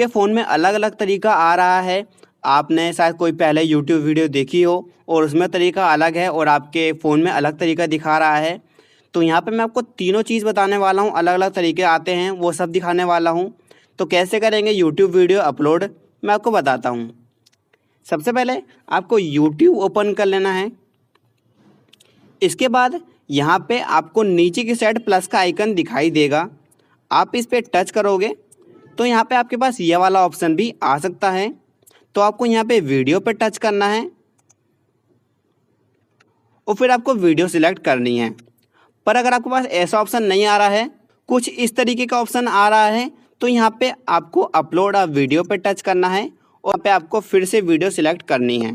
के फ़ोन में अलग अलग तरीका आ रहा है आपने शायद कोई पहले यूट्यूब वीडियो देखी हो और उसमें तरीका अलग है और आपके फ़ोन में अलग तरीका दिखा रहा है तो यहाँ पे मैं आपको तीनों चीज़ बताने वाला हूँ अलग अलग तरीके आते हैं वो सब दिखाने वाला हूँ तो कैसे करेंगे यूट्यूब वीडियो अपलोड मैं आपको बताता हूँ सबसे पहले आपको यूट्यूब ओपन कर लेना है इसके बाद यहाँ पे आपको नीचे की साइड प्लस का आइकन दिखाई देगा आप इस पर टच करोगे तो यहाँ पे आपके पास ये वाला ऑप्शन भी आ सकता है तो आपको यहाँ पे वीडियो पे टच करना है और फिर आपको वीडियो सिलेक्ट करनी है पर अगर आपके पास ऐसा ऑप्शन नहीं आ रहा है कुछ इस तरीके का ऑप्शन आ रहा है तो यहाँ पे आपको अपलोड और वीडियो पे टच करना है और यहाँ पे आपको फिर से वीडियो सिलेक्ट करनी है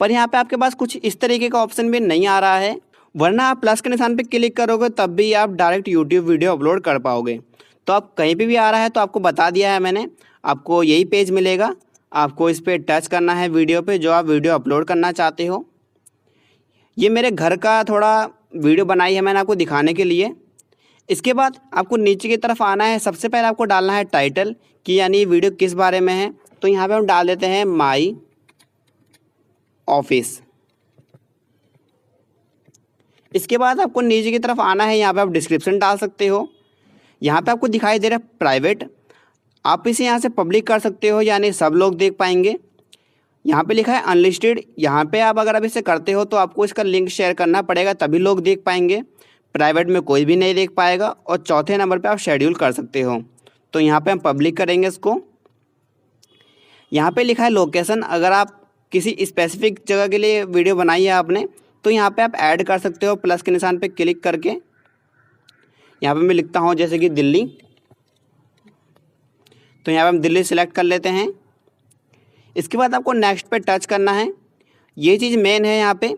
पर यहाँ पे आपके पास कुछ इस तरीके का ऑप्शन भी नहीं आ रहा है वरना आप प्लस के निशान पे क्लिक करोगे तब भी आप डायरेक्ट यूट्यूब वीडियो अपलोड कर पाओगे तो आप कहीं पर भी आ रहा है तो आपको बता दिया है मैंने आपको यही पेज मिलेगा आपको इस पर टच करना है वीडियो पे जो आप वीडियो अपलोड करना चाहते हो ये मेरे घर का थोड़ा वीडियो बनाई है मैंने आपको दिखाने के लिए इसके बाद आपको नीचे की तरफ आना है सबसे पहले आपको डालना है टाइटल कि यानी वीडियो किस बारे में है तो यहाँ पे हम डाल देते हैं माई ऑफिस इसके बाद आपको नीचे की तरफ आना है यहाँ पे आप डिस्क्रिप्शन डाल सकते हो यहाँ पे आपको दिखाई दे रहा है प्राइवेट आप इसे यहाँ से पब्लिक कर सकते हो यानी सब लोग देख पाएंगे यहाँ पे लिखा है अनलिस्टेड यहाँ पे आप अगर आप इसे करते हो तो आपको इसका लिंक शेयर करना पड़ेगा तभी लोग देख पाएंगे प्राइवेट में कोई भी नहीं देख पाएगा और चौथे नंबर पर आप शेड्यूल कर सकते हो तो यहाँ पर हम पब्लिक करेंगे इसको यहाँ पर लिखा है लोकेसन अगर आप किसी स्पेसिफिक जगह के लिए वीडियो बनाई है आपने तो यहाँ पे आप ऐड कर सकते हो प्लस के निशान पे क्लिक करके यहाँ पे मैं लिखता हूँ जैसे कि दिल्ली तो यहाँ पे हम दिल्ली सेलेक्ट कर लेते हैं इसके बाद आपको नेक्स्ट पे टच करना है ये चीज़ मेन है यहाँ पे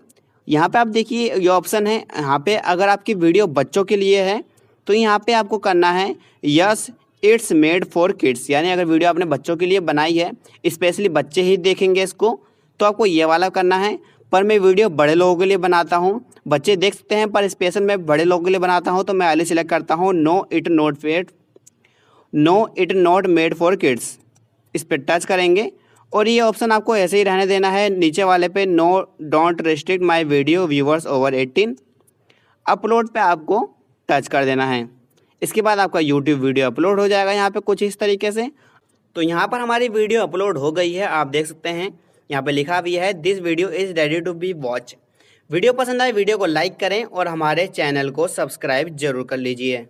यहाँ पे आप देखिए ये ऑप्शन है यहाँ पे अगर आपकी वीडियो बच्चों के लिए है तो यहाँ पे आपको करना है yes it's made for kids यानी अगर वीडियो आपने बच्चों के लिए बनाई है स्पेशली बच्चे ही देखेंगे इसको तो आपको ये वाला करना है पर मैं वीडियो बड़े लोगों के लिए बनाता हूँ बच्चे देख सकते हैं पर स्पेशल मैं बड़े लोगों के लिए बनाता हूँ तो मैं आइले सिलेक्ट करता हूँ no it not fed no it not made for kids इस पर टच करेंगे और ये ऑप्शन आपको ऐसे ही रहने देना है नीचे वाले पे no don't restrict my video viewers over 18 upload पे आपको टच कर देना है इसके बाद आपका यूट्यूब वीडियो अपलोड हो जाएगा यहाँ पे कुछ इस तरीके से तो यहाँ पर हमारी वीडियो अपलोड हो गई है आप देख सकते हैं यहाँ पे लिखा भी है this video is ready to be watch video पसंद आए वीडियो को लाइक करें और हमारे चैनल को सब्सक्राइब जरूर कर लीजिए